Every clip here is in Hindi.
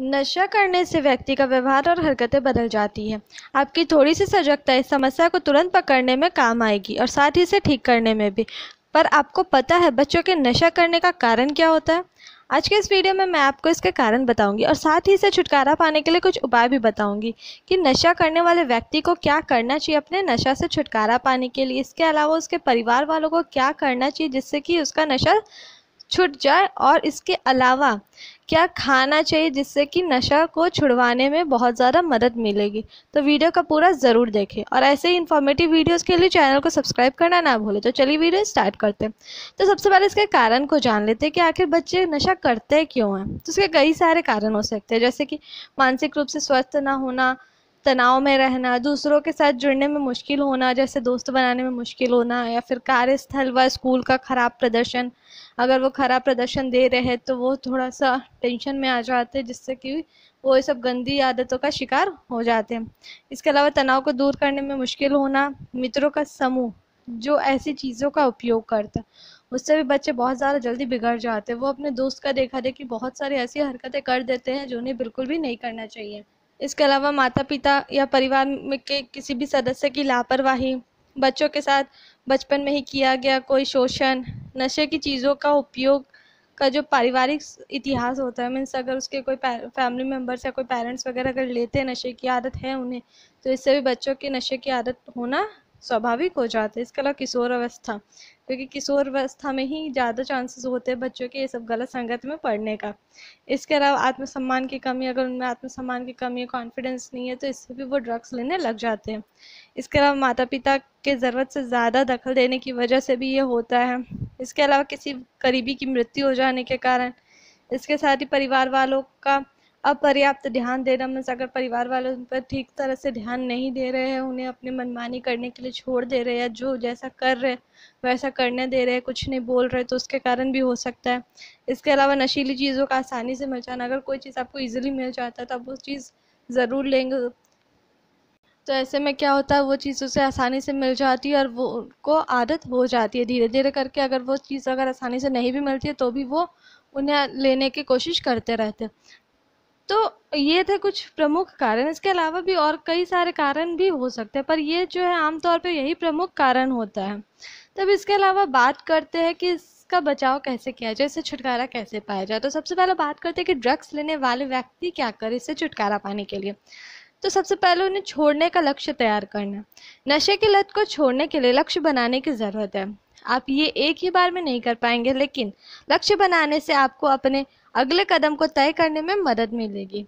नशा करने से व्यक्ति का व्यवहार और हरकतें बदल जाती हैं आपकी थोड़ी सी सजगता इस समस्या को तुरंत पकड़ने में काम आएगी और साथ ही इसे ठीक करने में भी पर आपको पता है बच्चों के नशा करने का कारण क्या होता है आज के इस वीडियो में मैं आपको इसके कारण बताऊंगी और साथ ही इसे छुटकारा पाने के लिए कुछ उपाय भी बताऊंगी कि नशा करने वाले व्यक्ति को क्या करना चाहिए अपने नशा से छुटकारा पाने के लिए इसके अलावा उसके परिवार वालों को क्या करना चाहिए जिससे कि उसका नशा छुट जाए और इसके अलावा क्या खाना चाहिए जिससे कि नशा को छुड़वाने में बहुत ज़्यादा मदद मिलेगी तो वीडियो का पूरा ज़रूर देखें और ऐसे ही इन्फॉर्मेटिव वीडियोज़ के लिए चैनल को सब्सक्राइब करना ना भूलें तो चलिए वीडियो स्टार्ट करते हैं तो सबसे पहले इसके कारण को जान लेते हैं कि आखिर बच्चे नशा करते क्यों हैं तो इसके कई सारे कारण हो सकते हैं जैसे कि मानसिक रूप से स्वस्थ ना होना तनाव में रहना दूसरों के साथ जुड़ने में मुश्किल होना जैसे दोस्त बनाने में मुश्किल होना या फिर कार्यस्थल व स्कूल का ख़राब प्रदर्शन अगर वो ख़राब प्रदर्शन दे रहे हैं तो वो थोड़ा सा टेंशन में आ जाते हैं जिससे कि वो ये सब गंदी आदतों का शिकार हो जाते हैं इसके अलावा तनाव को दूर करने में मुश्किल होना मित्रों का समूह जो ऐसी चीज़ों का उपयोग करता उससे भी बच्चे बहुत ज़्यादा जल्दी बिगड़ जाते हैं वो अपने दोस्त का देखा देखी बहुत सारी ऐसी हरकतें कर देते हैं जो उन्हें बिल्कुल भी नहीं करना चाहिए इसके अलावा माता पिता या परिवार में के किसी भी सदस्य की लापरवाही बच्चों के साथ बचपन में ही किया गया कोई शोषण नशे की चीज़ों का उपयोग का जो पारिवारिक इतिहास होता है मीन्स अगर उसके कोई फैमिली मेम्बर्स या कोई पेरेंट्स वगैरह अगर लेते हैं नशे की आदत है उन्हें तो इससे भी बच्चों की नशे की आदत होना स्वाभाविक हो जाते हैं इसके अलावा किशोर अवस्था क्योंकि किशोर अवस्था में ही ज़्यादा चांसेस होते हैं बच्चों के ये सब गलत संगत में पढ़ने का इसके अलावा आत्मसम्मान की कमी अगर उनमें आत्मसम्मान की कमी है कॉन्फिडेंस नहीं है तो इससे भी वो ड्रग्स लेने लग जाते हैं इसके अलावा माता पिता के ज़रूरत से ज़्यादा दखल देने की वजह से भी ये होता है इसके अलावा किसी करीबी की मृत्यु हो जाने के कारण इसके साथ ही परिवार वालों का अपर्याप्त ध्यान देना मीन्स अगर परिवार वाले उन पर ठीक तरह से ध्यान नहीं दे रहे हैं उन्हें अपनी मनमानी करने के लिए छोड़ दे रहे हैं या जो जैसा कर रहे वैसा करने दे रहे हैं कुछ नहीं बोल रहे तो उसके कारण भी हो सकता है इसके अलावा नशीली चीज़ों का आसानी से मिल जाना अगर कोई चीज़ आपको ईजिली मिल जाता है तो आप वो चीज़ ज़रूर लेंगे तो ऐसे में क्या होता है वो चीज़ उसे आसानी से मिल जाती है और वो उनको आदत हो जाती है धीरे धीरे करके अगर वो चीज़ अगर आसानी से नहीं भी मिलती है तो भी वो उन्हें लेने की कोशिश करते रहते हैं तो ये थे कुछ प्रमुख कारण इसके अलावा भी और कई सारे कारण भी हो सकते हैं पर ये जो है आमतौर पर यही प्रमुख कारण होता है तब तो इसके अलावा बात करते हैं कि इसका बचाव कैसे किया जाए इससे छुटकारा कैसे पाया जाए तो सबसे पहले बात करते हैं कि ड्रग्स लेने वाले व्यक्ति क्या करे इससे छुटकारा पाने के लिए तो सबसे पहले उन्हें छोड़ने का लक्ष्य तैयार करना नशे की लत को छोड़ने के लिए लक्ष्य बनाने की ज़रूरत है आप ये एक ही बार में नहीं कर पाएंगे लेकिन लक्ष्य बनाने से आपको अपने अगले कदम को तय करने में मदद मिलेगी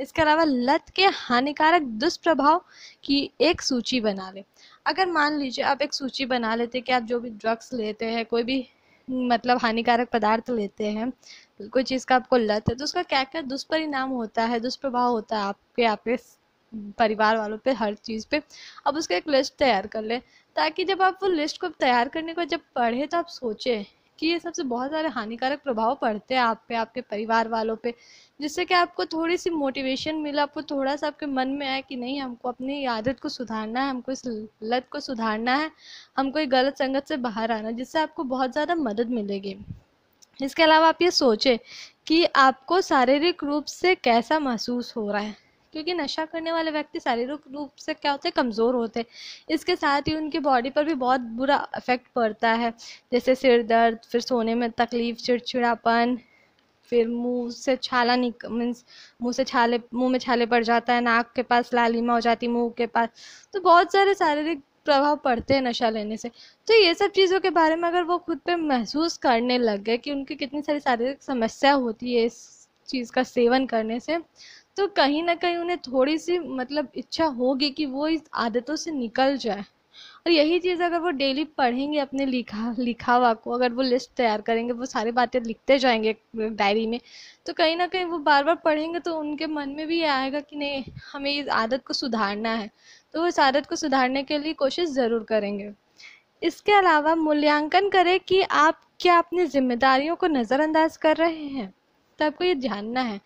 इसके अलावा लत के हानिकारक दुष्प्रभाव की एक सूची बना लें अगर मान लीजिए आप एक सूची बना लेते कि आप जो भी ड्रग्स लेते हैं कोई भी मतलब हानिकारक पदार्थ लेते हैं कोई चीज़ का आपको लत है तो उसका क्या क्या दुष्परिणाम होता है दुष्प्रभाव होता है आपके आपके परिवार वालों पे हर चीज़ पे अब उसका एक लिस्ट तैयार कर लें ताकि जब आप वो लिस्ट को तैयार करने को जब पढ़े तो आप सोचें कि ये सबसे बहुत सारे हानिकारक प्रभाव पड़ते हैं आप पे आपके परिवार वालों पे जिससे कि आपको थोड़ी सी मोटिवेशन मिला आपको थोड़ा सा आपके मन में आया कि नहीं हमको अपनी आदत को सुधारना है हमको इस लत को सुधारना है हमको एक गलत संगत से बाहर आना जिससे आपको बहुत ज़्यादा मदद मिलेगी इसके अलावा आप ये सोचें कि आपको शारीरिक रूप से कैसा महसूस हो रहा है क्योंकि नशा करने वाले व्यक्ति शारीरिक रूप से क्या होते हैं कमज़ोर होते हैं इसके साथ ही उनकी बॉडी पर भी बहुत बुरा इफेक्ट पड़ता है जैसे सिर दर्द फिर सोने में तकलीफ़ चिड़चिड़ापन फिर मुंह से छाला निक मीन्स मुंह से छाले मुंह में छाले पड़ जाता है नाक के पास लालिमा हो जाती मुंह के पास तो बहुत सारे शारीरिक प्रभाव पड़ते हैं नशा लेने से तो ये सब चीज़ों के बारे में अगर वो खुद पे महसूस करने लग गए कि उनकी कितनी सारी शारीरिक समस्या होती है इस चीज़ का सेवन करने से तो कहीं ना कहीं उन्हें थोड़ी सी मतलब इच्छा होगी कि वो इस आदतों से निकल जाए और यही चीज़ अगर वो डेली पढ़ेंगे अपने लिखा लिखावा को अगर वो लिस्ट तैयार करेंगे वो सारी बातें लिखते जाएंगे डायरी में तो कहीं ना कहीं वो बार बार पढ़ेंगे तो उनके मन में भी आएगा कि नहीं हमें इस आदत को सुधारना है तो वो इस आदत को सुधारने के लिए कोशिश ज़रूर करेंगे इसके अलावा मूल्यांकन करें कि आप क्या अपनी जिम्मेदारियों को नज़रअंदाज कर रहे हैं तो आपको ये जानना है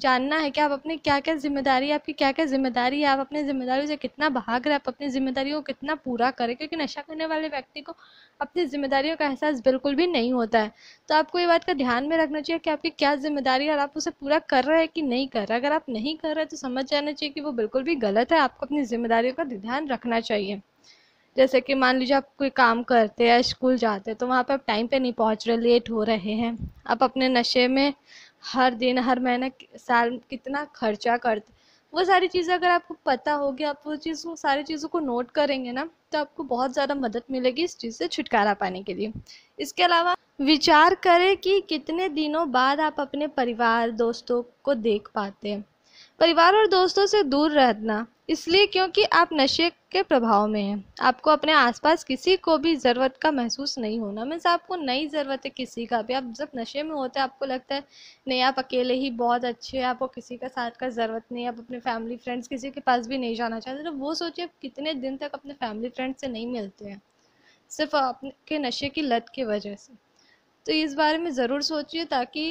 जानना है कि आप अपने क्या क्या जिम्मेदारी आपकी क्या क्या जिम्मेदारी है आप अपने जिम्मेदारियों से कितना भाग रहे हैं आप अपनी जिम्मेदारियों को कितना पूरा करें क्योंकि नशा करने वाले व्यक्ति को अपनी जिम्मेदारियों का एहसास बिल्कुल भी नहीं होता है तो आपको ये बात का ध्यान में रखना चाहिए कि आपकी क्या जिम्मेदारी है और आप उसे पूरा कर रहे हैं कि नहीं कर रहे अगर आप नहीं कर रहे तो समझ जाना चाहिए कि वो बिल्कुल भी गलत है आपको अपनी जिम्मेदारियों का ध्यान रखना चाहिए जैसे कि मान लीजिए आप कोई काम करते हैं स्कूल जाते हैं तो वहाँ पर आप टाइम पे नहीं पहुँच रहे लेट हो रहे हैं आप अपने नशे में हर दिन हर महीना साल कितना खर्चा करते वो सारी चीज़ें अगर आपको पता होगी आप वो चीज़ सारी चीज़ों को नोट करेंगे ना तो आपको बहुत ज़्यादा मदद मिलेगी इस चीज़ से छुटकारा पाने के लिए इसके अलावा विचार करें कि कितने दिनों बाद आप अपने परिवार दोस्तों को देख पाते हैं परिवार और दोस्तों से दूर रहना इसलिए क्योंकि आप नशे के प्रभाव में हैं आपको अपने आसपास किसी को भी ज़रूरत का महसूस नहीं होना मीन्स आपको नई ज़रूरत है किसी का भी आप जब नशे में होते हैं आपको लगता है नहीं आप अकेले ही बहुत अच्छे हैं आपको किसी का साथ का ज़रूरत नहीं आप अपने फैमिली फ्रेंड्स किसी के पास भी नहीं जाना चाहते तो वो सोचिए आप कितने दिन तक अपने फैमिली फ्रेंड्स से नहीं मिलते हैं सिर्फ आपके नशे की लत की वजह से तो इस बारे में ज़रूर सोचिए ताकि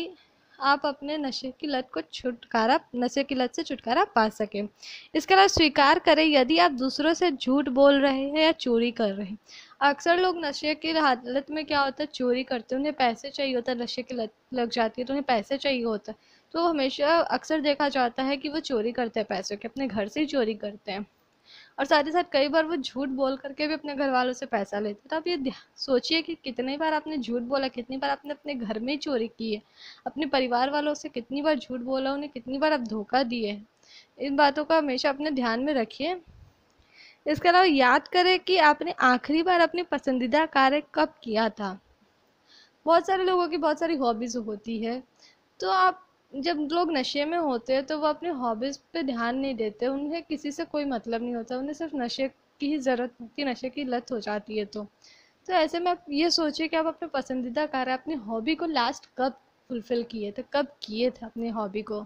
आप अपने नशे की लत को छुटकारा नशे की लत से छुटकारा पा सकें इसके अलावा स्वीकार करें यदि आप दूसरों से झूठ बोल रहे हैं या चोरी कर रहे हैं अक्सर लोग नशे की हालत में क्या होता है चोरी करते हैं उन्हें पैसे चाहिए होता है नशे की लत लग जाती है तो उन्हें पैसे चाहिए होता है तो हमेशा अक्सर देखा जाता है कि वो चोरी करते हैं पैसों के अपने घर से ही चोरी करते हैं और साथ ही साथ कई बार वो झूठ बोल करके भी अपने घर वालों से पैसा लेते हैं तो आप ये सोचिए कि कितनी बार आपने झूठ बोला कितनी बार आपने अपने घर में चोरी की है अपने परिवार वालों से कितनी बार झूठ बोला उन्हें कितनी बार आप धोखा दिए हैं इन बातों का हमेशा अपने ध्यान में रखिए इसके अलावा याद करें कि आपने आखिरी बार अपने पसंदीदा कार्य कब किया था बहुत सारे लोगों की बहुत सारी हॉबीज़ होती है तो आप जब लोग नशे में होते हैं तो वो अपनी हॉबीज़ पे ध्यान नहीं देते उन्हें किसी से कोई मतलब नहीं होता उन्हें सिर्फ नशे की ही ज़रूरत होती नशे की लत हो जाती है तो तो ऐसे में आप ये सोचिए कि आप अपने पसंदीदा कार्य अपनी हॉबी को लास्ट कब फुलफ़िल किए थे कब किए थे अपनी हॉबी को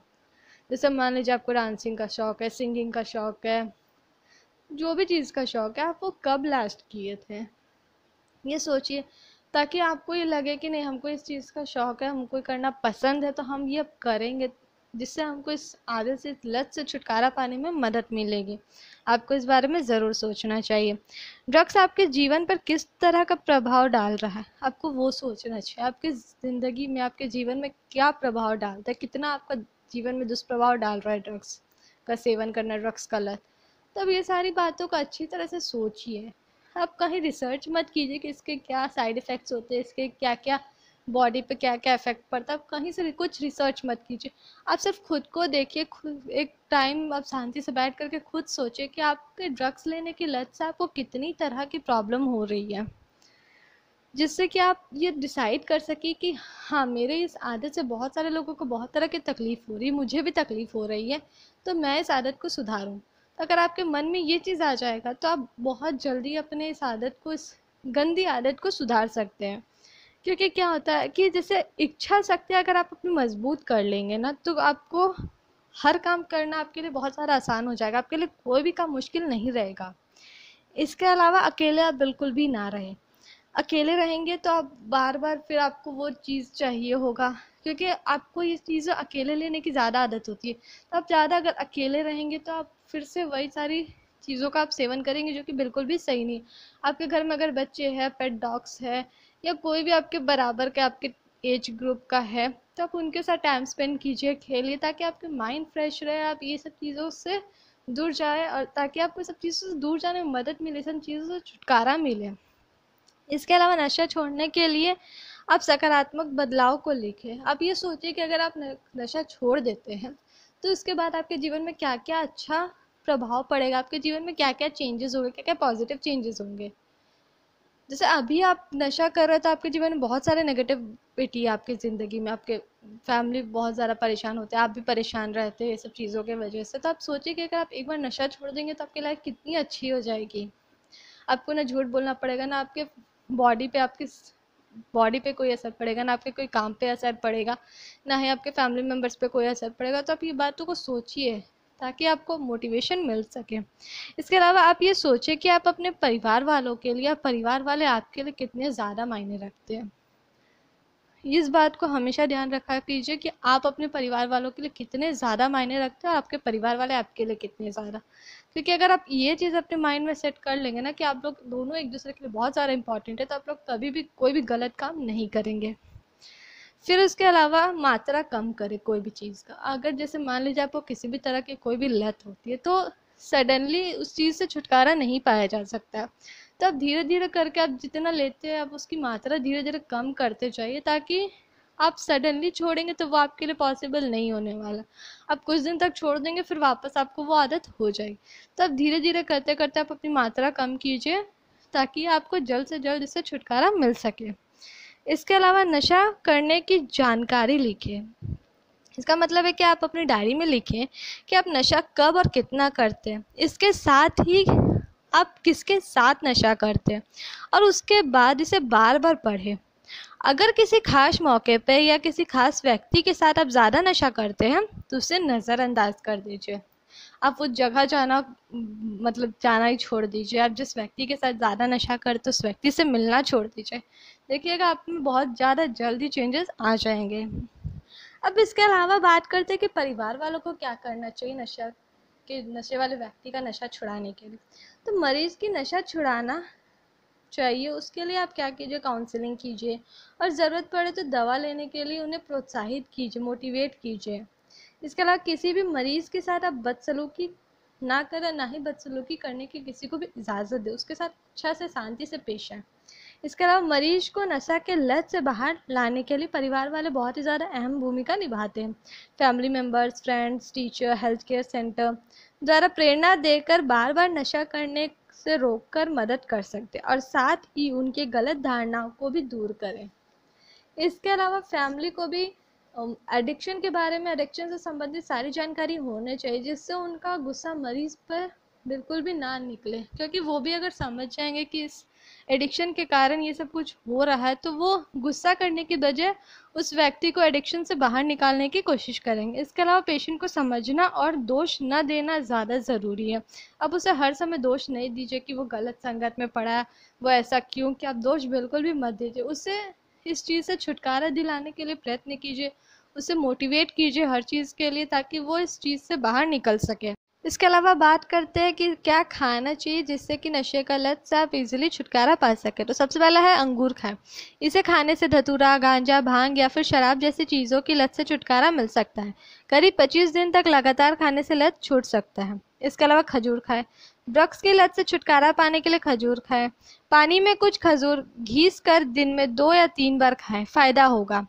जैसे मान लीजिए आपको डांसिंग का शौक़ है सिंगिंग का शौक़ है जो भी चीज़ का शौक़ है आप वो कब लास्ट किए थे ये सोचिए ताकि आपको ये लगे कि नहीं हमको इस चीज़ का शौक़ है हमको करना पसंद है तो हम ये अब करेंगे जिससे हमको इस आदत से लत से छुटकारा पाने में मदद मिलेगी आपको इस बारे में ज़रूर सोचना चाहिए ड्रग्स आपके जीवन पर किस तरह का प्रभाव डाल रहा है आपको वो सोचना चाहिए आपकी ज़िंदगी में आपके जीवन में क्या प्रभाव डालता है कितना आपका जीवन में दुष्प्रभाव डाल रहा है ड्रग्स का सेवन करना ड्रग्स का लत तब तो ये सारी बातों को अच्छी तरह से सोचिए आप कहीं रिसर्च मत कीजिए कि इसके क्या साइड इफ़ेक्ट्स होते हैं इसके क्या क्या बॉडी पे क्या क्या इफेक्ट पड़ता है आप कहीं से कुछ रिसर्च मत कीजिए आप सिर्फ खुद को देखिए खुद एक टाइम आप शांति से बैठ करके खुद सोचिए कि आपके ड्रग्स लेने की लत से आपको कितनी तरह की प्रॉब्लम हो रही है जिससे कि आप ये डिसाइड कर सकें कि हाँ मेरे इस आदत से बहुत सारे लोगों को बहुत तरह की तकलीफ़ हो रही है मुझे भी तकलीफ़ हो रही है तो मैं इस आदत को सुधारूँ अगर आपके मन में ये चीज़ आ जाएगा तो आप बहुत जल्दी अपने इस आदत को इस गंदी आदत को सुधार सकते हैं क्योंकि क्या होता है कि जैसे इच्छा शक्ति अगर आप अपनी मजबूत कर लेंगे ना तो आपको हर काम करना आपके लिए बहुत सारा आसान हो जाएगा आपके लिए कोई भी काम मुश्किल नहीं रहेगा इसके अलावा अकेले आप बिल्कुल भी ना रहें अकेले रहेंगे तो आप बार बार फिर आपको वो चीज़ चाहिए होगा क्योंकि आपको ये चीज़ें अकेले लेने की ज़्यादा आदत होती है तो आप ज़्यादा अगर अकेले रहेंगे तो आप फिर से वही सारी चीज़ों का आप सेवन करेंगे जो कि बिल्कुल भी सही नहीं है आपके घर में अगर बच्चे हैं पेट डॉग्स है या कोई भी आपके बराबर के आपके एज ग्रुप का है तो आप उनके साथ टाइम स्पेंड कीजिए खेलिए ताकि आपके माइंड फ्रेश रहे आप ये सब चीज़ों से दूर जाए और ताकि आपको सब चीज़ों से दूर जाने में मदद मिले सब चीज़ों से छुटकारा मिले इसके अलावा नशा छोड़ने के लिए आप सकारात्मक बदलाव को लिखें आप ये सोचिए कि अगर आप नशा छोड़ देते हैं तो उसके बाद आपके जीवन में क्या क्या अच्छा प्रभाव पड़ेगा आपके जीवन में क्या क्या चेंजेस होंगे क्या क्या पॉजिटिव चेंजेस होंगे जैसे अभी आप नशा कर रहे हो तो आपके जीवन में बहुत सारे नेगेटिविटी है आपकी ज़िंदगी में आपके फैमिली बहुत ज़्यादा परेशान होते हैं आप भी परेशान रहते हैं ये सब चीज़ों के वजह से तो आप सोचिए कि अगर आप एक बार नशा छोड़ देंगे तो आपकी लाइफ कितनी अच्छी हो जाएगी आपको ना झूठ बोलना पड़ेगा ना आपके बॉडी पे आपके बॉडी पे कोई असर पड़ेगा ना आपके कोई काम पे असर पड़ेगा ना ही आपके फैमिली मेम्बर्स पे कोई असर पड़ेगा तो आप ये बातों को सोचिए ताकि आपको मोटिवेशन मिल सके इसके अलावा आप ये सोचें कि आप अपने परिवार वालों के लिए परिवार वाले आपके लिए कितने ज़्यादा मायने रखते हैं इस बात को हमेशा ध्यान रखा कीजिए कि आप अपने परिवार वालों के लिए कितने ज़्यादा मायने रखते हैं और आपके परिवार वाले आपके लिए कितने ज़्यादा क्योंकि अगर आप ये चीज़ अपने माइंड में सेट कर लेंगे ना कि आप लोग दोनों एक दूसरे के लिए बहुत ज़्यादा इंपॉर्टेंट है तो आप लोग कभी भी कोई भी गलत काम नहीं करेंगे फिर उसके अलावा मात्रा कम करें कोई भी चीज़ का अगर जैसे मान लीजिए आपको किसी भी तरह की कोई भी लत होती है तो सडनली उस चीज़ से छुटकारा नहीं पाया जा सकता तो आप धीरे धीरे करके आप जितना लेते हैं आप उसकी मात्रा धीरे धीरे कम करते जाइए ताकि आप सडनली छोड़ेंगे तो वो आपके लिए पॉसिबल नहीं होने वाला आप कुछ दिन तक छोड़ देंगे फिर वापस आपको वो आदत हो जाएगी तो आप धीरे धीरे करते करते आप अपनी मात्रा कम कीजिए ताकि आपको जल्द से जल्द इससे छुटकारा मिल सके इसके अलावा नशा करने की जानकारी लिखिए इसका मतलब है कि आप अपनी डायरी में लिखें कि आप नशा कब और कितना करते हैं इसके साथ ही आप किसके साथ नशा करते हैं और उसके बाद इसे बार बार पढ़ें अगर किसी खास मौके पर या किसी खास व्यक्ति के साथ आप ज़्यादा नशा करते हैं तो उसे नज़रअंदाज कर दीजिए आप उस जगह जाना मतलब जाना ही छोड़ दीजिए आप जिस व्यक्ति के साथ ज़्यादा नशा करते उस व्यक्ति से मिलना छोड़ दीजिए देखिएगा आप में बहुत ज़्यादा जल्दी चेंजेस आ जाएंगे अब इसके अलावा बात करते हैं कि परिवार वालों को क्या करना चाहिए नशा के नशे वाले व्यक्ति का नशा छुड़ाने के लिए तो मरीज़ की नशा छुड़ाना चाहिए उसके लिए आप क्या कीजिए काउंसलिंग कीजिए और ज़रूरत पड़े तो दवा लेने के लिए उन्हें प्रोत्साहित कीजिए मोटिवेट कीजिए इसके अलावा किसी भी मरीज़ के साथ आप बदसलूकी ना करें ना ही बदसलूकी करने की किसी को भी इजाज़त दे उसके साथ अच्छा से शांति से पेश आए इसके अलावा मरीज को नशा के लत से बाहर लाने के लिए परिवार वाले बहुत ही ज़्यादा अहम भूमिका निभाते हैं family members friends teacher health care centre द्वारा प्रेरणा देकर बार बार नशा करने से रोककर मदद कर सकते और साथ ही उनके गलत धारणाओं को भी दूर करें इसके अलावा फैमिली को भी एडिक्शन के बारे में एडिक्शन से संबंधित सारी जानकारी होनी चाहिए जिससे उनका गुस्सा मरीज पर बिल्कुल भी ना निकले क्योंकि वो भी अगर समझ जाएंगे कि इस एडिक्शन के कारण ये सब कुछ हो रहा है तो वो गुस्सा करने की बजाय उस व्यक्ति को एडिक्शन से बाहर निकालने की कोशिश करेंगे इसके अलावा पेशेंट को समझना और दोष न देना ज़्यादा ज़रूरी है अब उसे हर समय दोष नहीं दीजिए कि वो गलत संगत में पड़ा है वो ऐसा क्यों कि आप दोष बिल्कुल भी मत दीजिए उसे इस चीज़ से छुटकारा दिलाने के लिए प्रयत्न कीजिए उसे मोटिवेट कीजिए हर चीज़ के लिए ताकि वो इस चीज़ से बाहर निकल सके इसके अलावा बात करते हैं कि क्या खाना चाहिए जिससे कि नशे का लत से आप इजीली छुटकारा पा सकें तो सबसे पहला है अंगूर खाएं इसे खाने से धतूरा गांजा भांग या फिर शराब जैसी चीज़ों की लत से छुटकारा मिल सकता है करीब 25 दिन तक लगातार खाने से लत छूट सकता है इसके अलावा खजूर खाएं ड्रग्स की लत से छुटकारा पाने के लिए खजूर खाएं पानी में कुछ खजूर घीस कर दिन में दो या तीन बार खाएं फ़ायदा होगा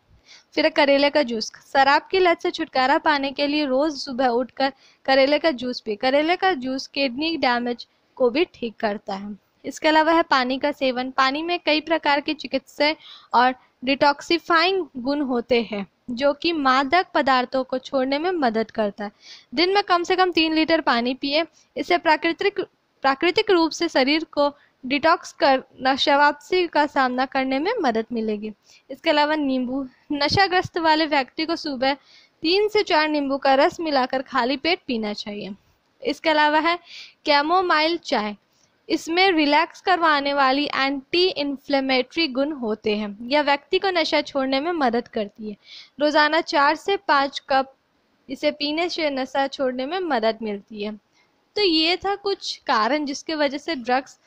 फिर करेले का जूस शराब की लत से छुटकारा पाने के लिए रोज सुबह उठकर करेले का जूस पिए करेले का जूस किडनी डैमेज को भी ठीक करता है इसके अलावा है पानी का सेवन पानी में कई प्रकार के चिकित्सा और डिटॉक्सिफाइंग गुण होते हैं जो कि मादक पदार्थों को छोड़ने में मदद करता है दिन में कम से कम तीन लीटर पानी पिए इससे प्राकृतिक प्राकृतिक रूप से शरीर को डिटॉक्स कर नशावापसी का सामना करने में मदद मिलेगी इसके अलावा नींबू नशाग्रस्त वाले व्यक्ति को सुबह तीन से चार नींबू का रस मिलाकर खाली पेट पीना चाहिए इसके अलावा है कैमोमाइल चाय इसमें रिलैक्स करवाने वाली एंटी इन्फ्लेमेटरी गुण होते हैं यह व्यक्ति को नशा छोड़ने में मदद करती है रोज़ाना चार से पाँच कप इसे पीने से नशा छोड़ने में मदद मिलती है तो ये था कुछ कारण जिसके वजह से ड्रग्स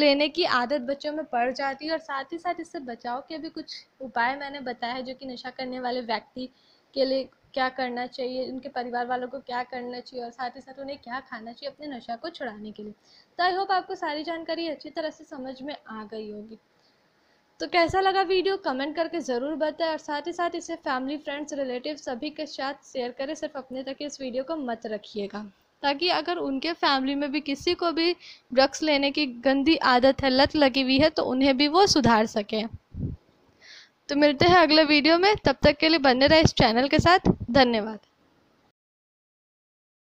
लेने की आदत बच्चों में पड़ जाती है और साथ ही साथ इससे बचाव के भी कुछ उपाय मैंने बताया है जो कि नशा करने वाले व्यक्ति के लिए क्या करना चाहिए उनके परिवार वालों को क्या करना चाहिए और साथ ही साथ उन्हें क्या खाना चाहिए अपने नशा को छुड़ाने के लिए तो आई होप आपको सारी जानकारी अच्छी तरह से समझ में आ गई होगी तो कैसा लगा वीडियो कमेंट करके ज़रूर बताएं और साथ ही साथ इसे फैमिली फ्रेंड्स रिलेटिव सभी के साथ शेयर करें सिर्फ अपने तक इस वीडियो को मत रखिएगा ताकि अगर उनके फैमिली में भी किसी को भी ड्रग्स लेने की गंदी आदत है लत लगी हुई है तो उन्हें भी वो सुधार सकें तो मिलते हैं अगले वीडियो में तब तक के लिए बने रहे इस चैनल के साथ धन्यवाद